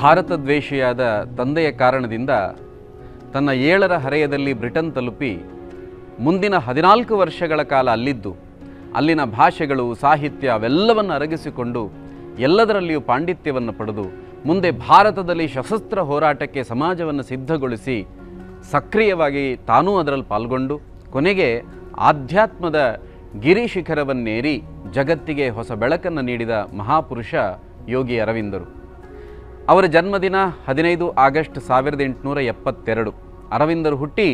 ಭಾರತ ದ್ವೇಷಿಯಾದ ತಂದೆಯ ಕಾರಣದಿಂದ ತನ್ನ ಏಳರ ಹರೆಯದಲ್ಲಿ ಬ್ರಿಟನ್ ತಲುಪಿ ಮುಂದಿನ ಹದಿನಾಲ್ಕು ವರ್ಷಗಳ ಕಾಲ ಅಲ್ಲಿದ್ದು ಅಲ್ಲಿನ ಭಾಷೆಗಳು ಸಾಹಿತ್ಯ ಅವೆಲ್ಲವನ್ನು ಅರಗಿಸಿಕೊಂಡು ಎಲ್ಲದರಲ್ಲಿಯೂ ಪಾಂಡಿತ್ಯವನ್ನು ಪಡೆದು ಮುಂದೆ ಭಾರತದಲ್ಲಿ ಸಶಸ್ತ್ರ ಹೋರಾಟಕ್ಕೆ ಸಮಾಜವನ್ನು ಸಿದ್ಧಗೊಳಿಸಿ ಸಕ್ರಿಯವಾಗಿ ತಾನೂ ಅದರಲ್ಲಿ ಪಾಲ್ಗೊಂಡು ಕೊನೆಗೆ ಆಧ್ಯಾತ್ಮದ ಗಿರಿಶಿಖರವನ್ನೇರಿ ಜಗತ್ತಿಗೆ ಹೊಸ ಬೆಳಕನ್ನು ನೀಡಿದ ಮಹಾಪುರುಷ ಯೋಗಿ ಅರವಿಂದರು ಅವರ ಜನ್ಮದಿನ ಹದಿನೈದು ಆಗಸ್ಟ್ ಸಾವಿರದ ಎಂಟುನೂರ ಎಪ್ಪತ್ತೆರಡು ಅರವಿಂದರು ಹುಟ್ಟಿ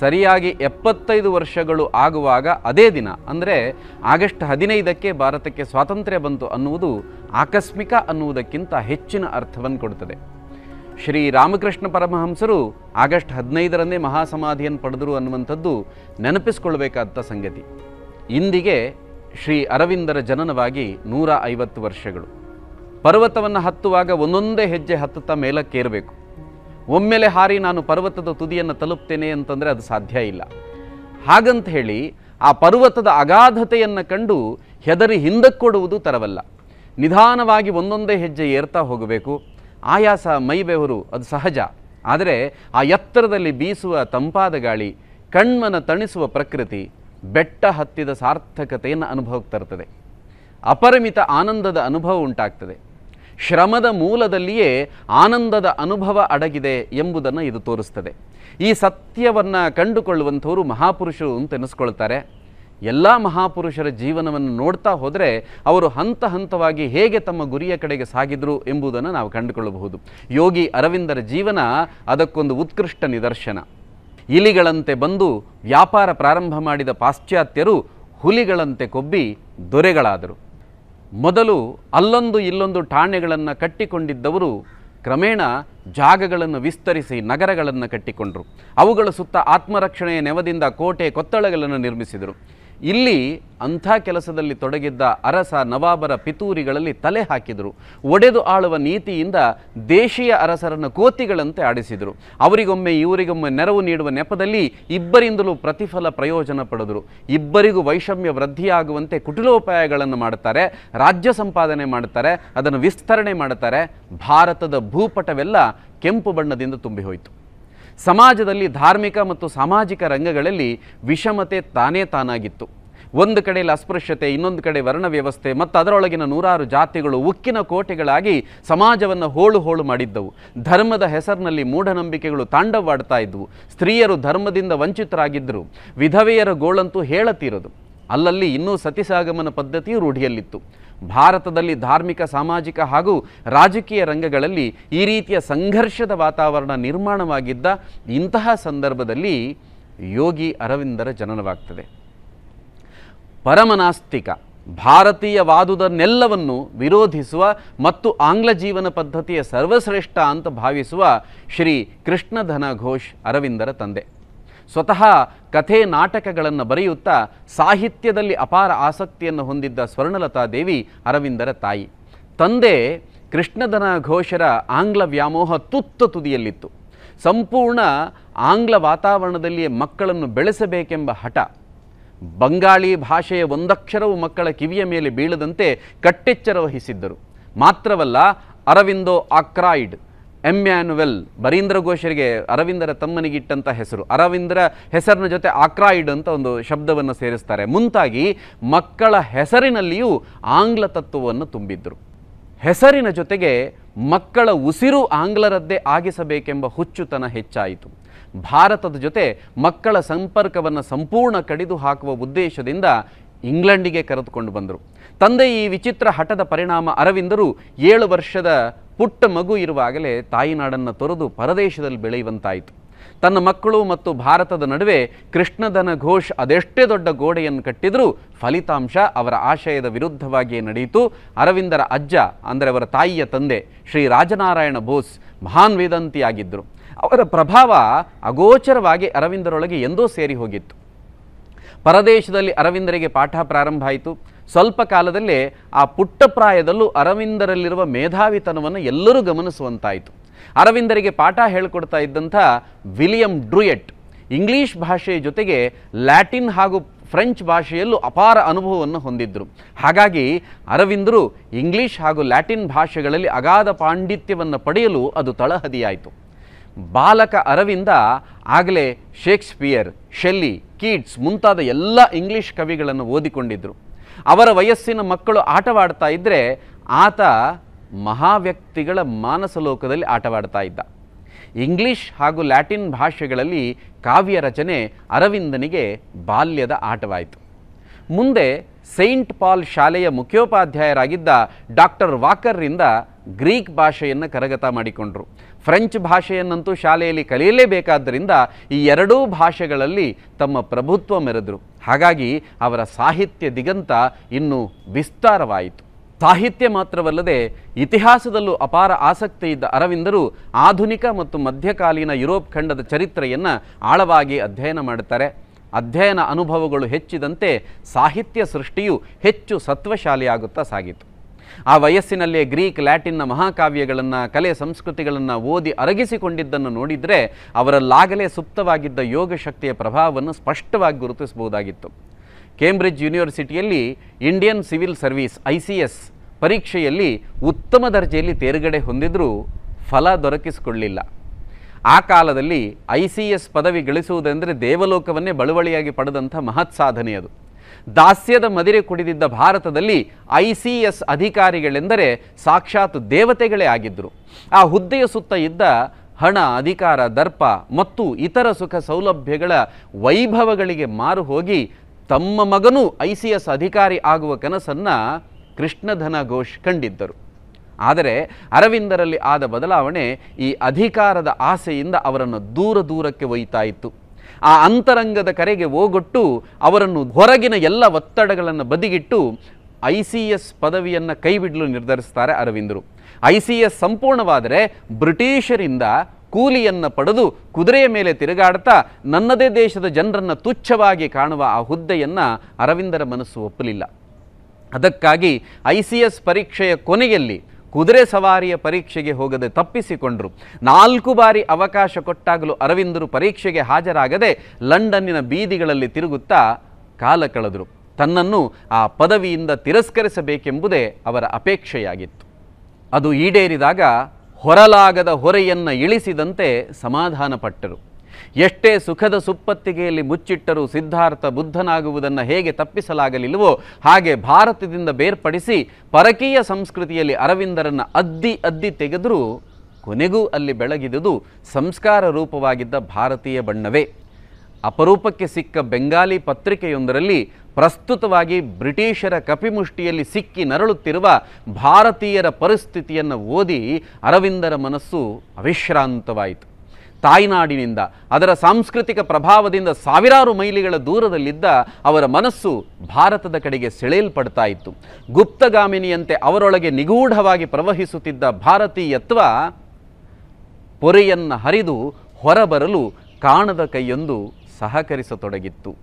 ಸರಿಯಾಗಿ ಎಪ್ಪತ್ತೈದು ವರ್ಷಗಳು ಆಗುವಾಗ ಅದೇ ದಿನ ಅಂದರೆ ಆಗಸ್ಟ್ ಹದಿನೈದಕ್ಕೆ ಭಾರತಕ್ಕೆ ಸ್ವಾತಂತ್ರ್ಯ ಬಂತು ಅನ್ನುವುದು ಆಕಸ್ಮಿಕ ಅನ್ನುವುದಕ್ಕಿಂತ ಹೆಚ್ಚಿನ ಅರ್ಥವನ್ನು ಕೊಡುತ್ತದೆ ಶ್ರೀ ರಾಮಕೃಷ್ಣ ಪರಮಹಂಸರು ಆಗಸ್ಟ್ ಹದಿನೈದರನ್ನೇ ಮಹಾಸಮಾಧಿಯನ್ನು ಪಡೆದರು ಅನ್ನುವಂಥದ್ದು ನೆನಪಿಸಿಕೊಳ್ಬೇಕಾದ ಸಂಗತಿ ಇಂದಿಗೆ ಶ್ರೀ ಅರವಿಂದರ ಜನನವಾಗಿ ನೂರ ಐವತ್ತು ವರ್ಷಗಳು ಪರ್ವತವನ್ನು ಹತ್ತುವಾಗ ಒಂದೊಂದೇ ಹೆಜ್ಜೆ ಹತ್ತುತ್ತಾ ಮೇಲಕ್ಕೇರಬೇಕು ಒಮ್ಮೆಲೆ ಹಾರಿ ನಾನು ಪರ್ವತದ ತುದಿಯನ್ನು ತಲುಪ್ತೇನೆ ಅಂತಂದರೆ ಅದು ಸಾಧ್ಯ ಇಲ್ಲ ಹಾಗಂತ ಹೇಳಿ ಆ ಪರ್ವತದ ಅಗಾಧತೆಯನ್ನು ಕಂಡು ಹೆದರಿ ಹಿಂದಕ್ಕೊಡುವುದು ತರವಲ್ಲ ನಿಧಾನವಾಗಿ ಒಂದೊಂದೇ ಹೆಜ್ಜೆ ಏರ್ತಾ ಹೋಗಬೇಕು ಆಯಾಸ ಮೈಬೆವರು ಅದು ಸಹಜ ಆದರೆ ಆ ಎತ್ತರದಲ್ಲಿ ಬೀಸುವ ತಂಪಾದ ಗಾಳಿ ಕಣ್ಮನ ತಣಿಸುವ ಪ್ರಕೃತಿ ಬೆಟ್ಟ ಹತ್ತಿದ ಸಾರ್ಥಕತೆಯನ್ನು ಅನುಭವಕ್ಕೆ ತರ್ತದೆ ಅಪರಿಮಿತ ಆನಂದದ ಅನುಭವ ಉಂಟಾಗ್ತದೆ ಶ್ರಮದ ಮೂಲದಲ್ಲಿಯೇ ಆನಂದದ ಅನುಭವ ಅಡಗಿದೆ ಎಂಬುದನ್ನು ಇದು ತೋರಿಸ್ತದೆ ಈ ಸತ್ಯವನ್ನು ಕಂಡುಕೊಳ್ಳುವಂಥವರು ಮಹಾಪುರುಷರು ಅಂತ ಎಲ್ಲ ಮಹಾಪುರುಷರ ಜೀವನವನ್ನು ನೋಡ್ತಾ ಹೋದರೆ ಅವರು ಹಂತ ಹಂತವಾಗಿ ಹೇಗೆ ತಮ್ಮ ಗುರಿಯ ಕಡೆಗೆ ಸಾಗಿದ್ರು ಎಂಬುದನ್ನು ನಾವು ಕಂಡುಕೊಳ್ಳಬಹುದು ಯೋಗಿ ಅರವಿಂದರ ಜೀವನ ಅದಕ್ಕೊಂದು ಉತ್ಕೃಷ್ಟ ನಿದರ್ಶನ ಇಲಿಗಳಂತೆ ಬಂದು ವ್ಯಾಪಾರ ಪ್ರಾರಂಭ ಮಾಡಿದ ಪಾಶ್ಚಾತ್ಯರು ಹುಲಿಗಳಂತೆ ಕೊಬ್ಬಿ ದೊರೆಗಳಾದರು ಮೊದಲು ಅಲ್ಲೊಂದು ಇಲ್ಲೊಂದು ಠಾಣೆಗಳನ್ನು ಕಟ್ಟಿಕೊಂಡಿದ್ದವರು ಕ್ರಮೇಣ ಜಾಗಗಳನ್ನು ವಿಸ್ತರಿಸಿ ನಗರಗಳನ್ನು ಕಟ್ಟಿಕೊಂಡರು ಅವುಗಳ ಸುತ್ತ ಆತ್ಮರಕ್ಷಣೆಯ ನೆವದಿಂದ ಕೋಟೆ ಕೊತ್ತಳಗಳನ್ನು ನಿರ್ಮಿಸಿದರು ಇಲ್ಲಿ ಅಂಥ ಕೆಲಸದಲ್ಲಿ ತೊಡಗಿದ್ದ ಅರಸ ನವಾಬರ ಪಿತೂರಿಗಳಲ್ಲಿ ತಲೆ ಹಾಕಿದರು ಒಡೆದು ಆಳುವ ನೀತಿಯಿಂದ ದೇಶೀಯ ಅರಸರನ್ನು ಕೋತಿಗಳಂತೆ ಆಡಿಸಿದರು ಅವರಿಗೊಮ್ಮೆ ಇವರಿಗೊಮ್ಮೆ ನೆರವು ನೀಡುವ ನೆಪದಲ್ಲಿ ಇಬ್ಬರಿಂದಲೂ ಪ್ರತಿಫಲ ಪ್ರಯೋಜನ ಪಡೆದರು ಇಬ್ಬರಿಗೂ ವೈಷಮ್ಯ ವೃದ್ಧಿಯಾಗುವಂತೆ ಕುಟಿಲೋಪಾಯಗಳನ್ನು ಮಾಡುತ್ತಾರೆ ರಾಜ್ಯ ಸಂಪಾದನೆ ಮಾಡುತ್ತಾರೆ ಅದನ್ನು ವಿಸ್ತರಣೆ ಮಾಡುತ್ತಾರೆ ಭಾರತದ ಭೂಪಟವೆಲ್ಲ ಕೆಂಪು ಬಣ್ಣದಿಂದ ತುಂಬಿಹೋಯಿತು ಸಮಾಜದಲ್ಲಿ ಧಾರ್ಮಿಕ ಮತ್ತು ಸಾಮಾಜಿಕ ರಂಗಗಳಲ್ಲಿ ವಿಷಮತೆ ತಾನೇ ತಾನಾಗಿತ್ತು ಒಂದು ಕಡೆಯಲ್ಲಿ ಅಸ್ಪೃಶ್ಯತೆ ಇನ್ನೊಂದು ಕಡೆ ವರ್ಣ ವ್ಯವಸ್ಥೆ ಮತ್ತು ಅದರೊಳಗಿನ ನೂರಾರು ಜಾತಿಗಳು ಉಕ್ಕಿನ ಕೋಟೆಗಳಾಗಿ ಸಮಾಜವನ್ನು ಹೋಳು ಹೋಳು ಮಾಡಿದ್ದವು ಧರ್ಮದ ಹೆಸರಿನಲ್ಲಿ ಮೂಢನಂಬಿಕೆಗಳು ತಾಂಡವಾಡ್ತಾ ಇದ್ದವು ಸ್ತ್ರೀಯರು ಧರ್ಮದಿಂದ ವಂಚಿತರಾಗಿದ್ದರು ವಿಧವೆಯರ ಗೋಳಂತೂ ಹೇಳತೀರದು ಅಲ್ಲಲ್ಲಿ ಇನ್ನೂ ಸತಿಸಾಗಮನ ಪದ್ಧತಿಯು ರೂಢಿಯಲ್ಲಿತ್ತು ಭಾರತದಲ್ಲಿ ಧಾರ್ಮಿಕ ಸಾಮಾಜಿಕ ಹಾಗೂ ರಾಜಕೀಯ ರಂಗಗಳಲ್ಲಿ ಈ ರೀತಿಯ ಸಂಘರ್ಷದ ವಾತಾವರಣ ನಿರ್ಮಾಣವಾಗಿದ್ದ ಇಂತಹ ಸಂದರ್ಭದಲ್ಲಿ ಯೋಗಿ ಅರವಿಂದರ ಜನನವಾಗ್ತದೆ ಪರಮನಾಸ್ತಿಕ ಭಾರತೀಯವಾದುದನ್ನೆಲ್ಲವನ್ನು ವಿರೋಧಿಸುವ ಮತ್ತು ಆಂಗ್ಲ ಜೀವನ ಪದ್ಧತಿಯ ಸರ್ವಶ್ರೇಷ್ಠ ಅಂತ ಭಾವಿಸುವ ಶ್ರೀ ಕೃಷ್ಣಧನ ಘೋಷ್ ಅರವಿಂದರ ತಂದೆ ಸ್ವತಃ ಕಥೆ ನಾಟಕಗಳನ್ನು ಬರೆಯುತ್ತಾ ಸಾಹಿತ್ಯದಲ್ಲಿ ಅಪಾರ ಆಸಕ್ತಿಯನ್ನು ಹೊಂದಿದ್ದ ಸ್ವರ್ಣಲತಾ ದೇವಿ ಅರವಿಂದರ ತಾಯಿ ತಂದೆ ಕೃಷ್ಣಧನ ಘೋಷರ ಆಂಗ್ಲ ವ್ಯಾಮೋಹ ತುತ್ತ ತುದಿಯಲ್ಲಿತ್ತು ಸಂಪೂರ್ಣ ಆಂಗ್ಲ ವಾತಾವರಣದಲ್ಲಿಯೇ ಮಕ್ಕಳನ್ನು ಬೆಳೆಸಬೇಕೆಂಬ ಹಠ ಬಂಗಾಳಿ ಭಾಷೆಯ ಒಂದಕ್ಷರವು ಮಕ್ಕಳ ಕಿವಿಯ ಮೇಲೆ ಬೀಳದಂತೆ ಕಟ್ಟೆಚ್ಚರ ವಹಿಸಿದ್ದರು ಮಾತ್ರವಲ್ಲ ಅರವಿಂದೋ ಆಕ್ರಾಯ್ಡ್ ಎಮ್ಯಾನುವೆಲ್ ಬರೀಂದ್ರ ಘೋಷರಿಗೆ ಅರವಿಂದರ ತಮ್ಮನಿಗಿಟ್ಟಂಥ ಹೆಸರು ಅರವಿಂದರ ಹೆಸರಿನ ಜೊತೆ ಆಕ್ರಾಯ್ಡ್ ಅಂತ ಒಂದು ಶಬ್ದವನ್ನು ಸೇರಿಸ್ತಾರೆ ಮುಂತಾಗಿ ಮಕ್ಕಳ ಹೆಸರಿನಲ್ಲಿಯೂ ಆಂಗ್ಲ ತತ್ವವನ್ನು ತುಂಬಿದ್ದರು ಹೆಸರಿನ ಜೊತೆಗೆ ಮಕ್ಕಳ ಉಸಿರು ಆಂಗ್ಲರದ್ದೇ ಆಗಿಸಬೇಕೆಂಬ ಹುಚ್ಚುತನ ಹೆಚ್ಚಾಯಿತು ಭಾರತದ ಜೊತೆ ಮಕ್ಕಳ ಸಂಪರ್ಕವನ್ನು ಸಂಪೂರ್ಣ ಕಡಿದು ಹಾಕುವ ಉದ್ದೇಶದಿಂದ ಇಂಗ್ಲೆಂಡಿಗೆ ಕರೆದುಕೊಂಡು ಬಂದರು ತಂದೆ ಈ ವಿಚಿತ್ರ ಹಠದ ಪರಿಣಾಮ ಅರವಿಂದರು ಏಳು ವರ್ಷದ ಪುಟ್ಟ ಮಗು ಇರುವಾಗಲೇ ತಾಯಿನಾಡನ್ನು ತೊರೆದು ಪರದೇಶದಲ್ಲಿ ಬೆಳೆಯುವಂತಾಯಿತು ತನ್ನ ಮಕ್ಕಳು ಮತ್ತು ಭಾರತದ ನಡುವೆ ಕೃಷ್ಣಧನ ಘೋಷ್ ಅದೆಷ್ಟೇ ದೊಡ್ಡ ಗೋಡೆಯನ್ನು ಕಟ್ಟಿದರೂ ಫಲಿತಾಂಶ ಅವರ ಆಶಯದ ವಿರುದ್ಧವಾಗಿಯೇ ನಡೆಯಿತು ಅರವಿಂದರ ಅಜ್ಜ ಅಂದರೆ ಅವರ ತಾಯಿಯ ತಂದೆ ಶ್ರೀ ರಾಜನಾರಾಯಣ ಬೋಸ್ ಮಹಾನ್ ವೇದಂತಿಯಾಗಿದ್ದರು ಅವರ ಪ್ರಭಾವ ಅಗೋಚರವಾಗಿ ಅರವಿಂದರೊಳಗೆ ಎಂದೋ ಸೇರಿ ಹೋಗಿತ್ತು ಪರದೇಶದಲ್ಲಿ ಅರವಿಂದರಿಗೆ ಪಾಠ ಪ್ರಾರಂಭ ಆಯಿತು ಸ್ವಲ್ಪ ಕಾಲದಲ್ಲೇ ಆ ಪುಟ್ಟ ಪ್ರಾಯದಲ್ಲೂ ಅರವಿಂದರಲ್ಲಿರುವ ಮೇಧಾವಿತನವನ್ನು ಎಲ್ಲರೂ ಗಮನಿಸುವಂತಾಯಿತು ಅರವಿಂದರಿಗೆ ಪಾಠ ಹೇಳಿಕೊಡ್ತಾ ಇದ್ದಂಥ ವಿಲಿಯಂ ಡ್ರೂಯೆಟ್ ಇಂಗ್ಲಿಷ್ ಭಾಷೆಯ ಜೊತೆಗೆ ಲ್ಯಾಟಿನ್ ಹಾಗೂ ಫ್ರೆಂಚ್ ಭಾಷೆಯಲ್ಲೂ ಅಪಾರ ಅನುಭವವನ್ನು ಹೊಂದಿದ್ದರು ಹಾಗಾಗಿ ಅರವಿಂದರು ಇಂಗ್ಲಿಷ್ ಹಾಗೂ ಲ್ಯಾಟಿನ್ ಭಾಷೆಗಳಲ್ಲಿ ಅಗಾಧ ಪಾಂಡಿತ್ಯವನ್ನು ಪಡೆಯಲು ಅದು ತಳಹದಿಯಾಯಿತು ಬಾಲಕ ಅರವಿಂದ ಆಗಲೇ ಶೇಕ್ಸ್ಪಿಯರ್ ಶೆಲ್ಲಿ ಕೀಟ್ಸ್ ಮುಂತಾದ ಎಲ್ಲ ಇಂಗ್ಲಿಷ್ ಕವಿಗಳನ್ನು ಓದಿಕೊಂಡಿದ್ದರು ಅವರ ವಯಸ್ಸಿನ ಮಕ್ಕಳು ಆಟವಾಡ್ತಾ ಇದ್ದರೆ ಆತ ಮಹಾವ್ಯಕ್ತಿಗಳ ಮಾನಸ ಲೋಕದಲ್ಲಿ ಆಟವಾಡ್ತಾ ಇದ್ದ ಇಂಗ್ಲಿಷ್ ಹಾಗೂ ಲ್ಯಾಟಿನ್ ಭಾಷೆಗಳಲ್ಲಿ ಕಾವ್ಯ ರಚನೆ ಅರವಿಂದನಿಗೆ ಬಾಲ್ಯದ ಆಟವಾಯಿತು ಮುಂದೆ ಸೈಂಟ್ ಪಾಲ್ ಶಾಲೆಯ ಮುಖ್ಯೋಪಾಧ್ಯಾಯರಾಗಿದ್ದ ಡಾಕ್ಟರ್ ವಾಕರ್ರಿಂದ ಗ್ರೀಕ್ ಭಾಷೆಯನ್ನು ಕರಗತ ಮಾಡಿಕೊಂಡರು ಫ್ರೆಂಚ್ ಭಾಷೆಯನ್ನಂತೂ ಶಾಲೆಯಲ್ಲಿ ಕಲಿಯಲೇಬೇಕಾದ್ದರಿಂದ ಈ ಎರಡೂ ಭಾಷೆಗಳಲ್ಲಿ ತಮ್ಮ ಪ್ರಭುತ್ವ ಮೆರೆದರು ಹಾಗಾಗಿ ಅವರ ಸಾಹಿತ್ಯ ದಿಗಂತ ಇನ್ನೂ ವಿಸ್ತಾರವಾಯಿತು ಸಾಹಿತ್ಯ ಮಾತ್ರವಲ್ಲದೆ ಇತಿಹಾಸದಲ್ಲೂ ಅಪಾರ ಆಸಕ್ತಿ ಇದ್ದ ಅರವಿಂದರು ಆಧುನಿಕ ಮತ್ತು ಮಧ್ಯಕಾಲೀನ ಯುರೋಪ್ ಖಂಡದ ಚರಿತ್ರೆಯನ್ನು ಆಳವಾಗಿ ಅಧ್ಯಯನ ಮಾಡುತ್ತಾರೆ ಅಧ್ಯಯನ ಅನುಭವಗಳು ಹೆಚ್ಚಿದಂತೆ ಸಾಹಿತ್ಯ ಸೃಷ್ಟಿಯು ಹೆಚ್ಚು ಸತ್ವಶಾಲಿಯಾಗುತ್ತಾ ಸಾಗಿತು ಆ ವಯಸ್ಸಿನಲ್ಲೇ ಗ್ರೀಕ್ ಲ್ಯಾಟಿನ್ನ ಮಹಾಕಾವ್ಯಗಳನ್ನು ಕಲೆ ಸಂಸ್ಕೃತಿಗಳನ್ನು ಓದಿ ಅರಗಿಸಿಕೊಂಡಿದ್ದನ್ನು ನೋಡಿದರೆ ಅವರಲ್ಲಾಗಲೇ ಸುಪ್ತವಾಗಿದ್ದ ಯೋಗ ಶಕ್ತಿಯ ಪ್ರಭಾವವನ್ನು ಸ್ಪಷ್ಟವಾಗಿ ಗುರುತಿಸಬಹುದಾಗಿತ್ತು ಕೇಂಬ್ರಿಡ್ಜ್ ಯೂನಿವರ್ಸಿಟಿಯಲ್ಲಿ Indian civil service I C S ಪರೀಕ್ಷೆಯಲ್ಲಿ ಉತ್ತಮ ದರ್ಜೆಯಲ್ಲಿ ತೇರ್ಗಡೆ ಹೊಂದಿದರೂ ಫಲ ದೊರಕಿಸಿಕೊಳ್ಳಿಲ್ಲ ಆ ಕಾಲದಲ್ಲಿ ಐ ಸಿ ಎಸ್ ಪದವಿ ಗಳಿಸುವುದೆಂದರೆ ದೇವಲೋಕವನ್ನೇ ಬಳುವಳಿಯಾಗಿ ಪಡೆದಂಥ ಮಹತ್ ಸಾಧನೆ ಅದು ದಾಸ್ಯದ ಮದಿರೆ ಕುಡಿದಿದ್ದ ಭಾರತದಲ್ಲಿ ಐ ಸಿ ಎಸ್ ಅಧಿಕಾರಿಗಳೆಂದರೆ ಸಾಕ್ಷಾತ್ ದೇವತೆಗಳೇ ಆಗಿದ್ದರು ಆ ಹುದ್ದೆಯ ಸುತ್ತ ಇದ್ದ ಹಣ ಅಧಿಕಾರ ದರ್ಪ ಮತ್ತು ಇತರ ಸುಖ ಸೌಲಭ್ಯಗಳ ವೈಭವಗಳಿಗೆ ಮಾರು ಹೋಗಿ ತಮ್ಮ ಮಗನೂ ಐ ಸಿ ಎಸ್ ಅಧಿಕಾರಿ ಆಗುವ ಕನಸನ್ನು ಕೃಷ್ಣಧನ ಘೋಷ್ ಕಂಡಿದ್ದರು ಆದರೆ ಅರವಿಂದರಲ್ಲಿ ಆದ ಬದಲಾವಣೆ ಈ ಅಧಿಕಾರದ ಆಸೆಯಿಂದ ಅವರನ್ನು ದೂರ ದೂರಕ್ಕೆ ಇತ್ತು ಆ ಅಂತರಂಗದ ಕರೆಗೆ ಓಗೊಟ್ಟು ಅವರನ್ನು ಹೊರಗಿನ ಎಲ್ಲ ಒತ್ತಡಗಳನ್ನು ಬದಿಗಿಟ್ಟು ಐ ಸಿ ಎಸ್ ಪದವಿಯನ್ನು ಕೈಬಿಡಲು ನಿರ್ಧರಿಸ್ತಾರೆ ಅರವಿಂದರು ಐ ಸಿ ಎಸ್ ಸಂಪೂರ್ಣವಾದರೆ ಬ್ರಿಟಿಷರಿಂದ ಕೂಲಿಯನ್ನು ಪಡೆದು ಕುದುರೆಯ ಮೇಲೆ ತಿರುಗಾಡ್ತಾ ನನ್ನದೇ ದೇಶದ ಜನರನ್ನು ತುಚ್ಛವಾಗಿ ಕಾಣುವ ಆ ಹುದ್ದೆಯನ್ನು ಅರವಿಂದರ ಮನಸ್ಸು ಒಪ್ಪಲಿಲ್ಲ ಅದಕ್ಕಾಗಿ ಐ ಸಿ ಎಸ್ ಪರೀಕ್ಷೆಯ ಕೊನೆಯಲ್ಲಿ ಕುದುರೆ ಸವಾರಿಯ ಪರೀಕ್ಷೆಗೆ ಹೋಗದೆ ತಪ್ಪಿಸಿಕೊಂಡರು ನಾಲ್ಕು ಬಾರಿ ಅವಕಾಶ ಕೊಟ್ಟಾಗಲೂ ಅರವಿಂದರು ಪರೀಕ್ಷೆಗೆ ಹಾಜರಾಗದೆ ಲಂಡನ್ನಿನ ಬೀದಿಗಳಲ್ಲಿ ತಿರುಗುತ್ತಾ ಕಾಲ ಕಳೆದರು ತನ್ನನ್ನು ಆ ಪದವಿಯಿಂದ ತಿರಸ್ಕರಿಸಬೇಕೆಂಬುದೇ ಅವರ ಅಪೇಕ್ಷೆಯಾಗಿತ್ತು ಅದು ಈಡೇರಿದಾಗ ಹೊರಲಾಗದ ಹೊರೆಯನ್ನು ಇಳಿಸಿದಂತೆ ಸಮಾಧಾನಪಟ್ಟರು ಎಷ್ಟೇ ಸುಖದ ಸುಪ್ಪತ್ತಿಗೆಯಲ್ಲಿ ಮುಚ್ಚಿಟ್ಟರೂ ಸಿದ್ಧಾರ್ಥ ಬುದ್ಧನಾಗುವುದನ್ನು ಹೇಗೆ ತಪ್ಪಿಸಲಾಗಲಿಲ್ಲವೋ ಹಾಗೆ ಭಾರತದಿಂದ ಬೇರ್ಪಡಿಸಿ ಪರಕೀಯ ಸಂಸ್ಕೃತಿಯಲ್ಲಿ ಅರವಿಂದರನ್ನು ಅದ್ದಿ ಅದ್ದಿ ತೆಗೆದರೂ ಕೊನೆಗೂ ಅಲ್ಲಿ ಬೆಳಗಿದುದು ಸಂಸ್ಕಾರ ರೂಪವಾಗಿದ್ದ ಭಾರತೀಯ ಬಣ್ಣವೇ ಅಪರೂಪಕ್ಕೆ ಸಿಕ್ಕ ಬೆಂಗಾಲಿ ಪತ್ರಿಕೆಯೊಂದರಲ್ಲಿ ಪ್ರಸ್ತುತವಾಗಿ ಬ್ರಿಟಿಷರ ಕಪಿಮುಷ್ಟಿಯಲ್ಲಿ ಸಿಕ್ಕಿ ನರಳುತ್ತಿರುವ ಭಾರತೀಯರ ಪರಿಸ್ಥಿತಿಯನ್ನು ಓದಿ ಅರವಿಂದರ ಮನಸ್ಸು ಅವಿಶ್ರಾಂತವಾಯಿತು ತಾಯ್ನಾಡಿನಿಂದ ಅದರ ಸಾಂಸ್ಕೃತಿಕ ಪ್ರಭಾವದಿಂದ ಸಾವಿರಾರು ಮೈಲಿಗಳ ದೂರದಲ್ಲಿದ್ದ ಅವರ ಮನಸ್ಸು ಭಾರತದ ಕಡೆಗೆ ಸೆಳೆಯಲ್ಪಡ್ತಾ ಇತ್ತು ಗುಪ್ತಗಾಮಿನಿಯಂತೆ ಅವರೊಳಗೆ ನಿಗೂಢವಾಗಿ ಪ್ರವಹಿಸುತ್ತಿದ್ದ ಭಾರತೀಯತ್ವ ಪೊರೆಯನ್ನು ಹರಿದು ಹೊರಬರಲು ಕಾಣದ ಕೈಯೊಂದು ಸಹಕರಿಸತೊಡಗಿತ್ತು